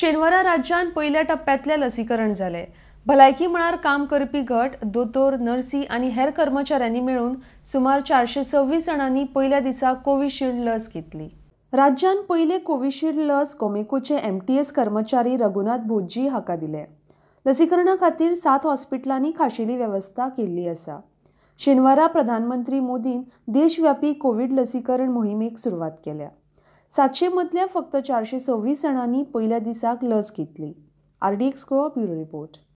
शेनवारा राज्यात पहिल्या टप्प्यातले लसीकरण झाले भलायकी मळार काम करपी गट दोतोर नर्सी आणि हेर कर्मचाऱ्यांनी मिळून सुमार चारशे सव्वीस जणांनी पहिल्या दिसा कोविशिल्ड लस घेतली राज्यान पहिले कोविशिल्ड लस कोमेकोचे एम टी एस कर्मचारी रघुनाथ भोजी हाका दिले लसीकरणा खातीर सात हॉस्पिटलांनी खाशेली वेवस्था केल्ली आसा शेनवारा प्रधानमंत्री मोदीन देशव्यापी कोविड लसीकरण मोहिमेक सुरवात केल्या सातशेमधल्या फक्त चारशे सव्वीस जणांनी पहिल्या दिसाक लस घेतली R D X Goa bureau report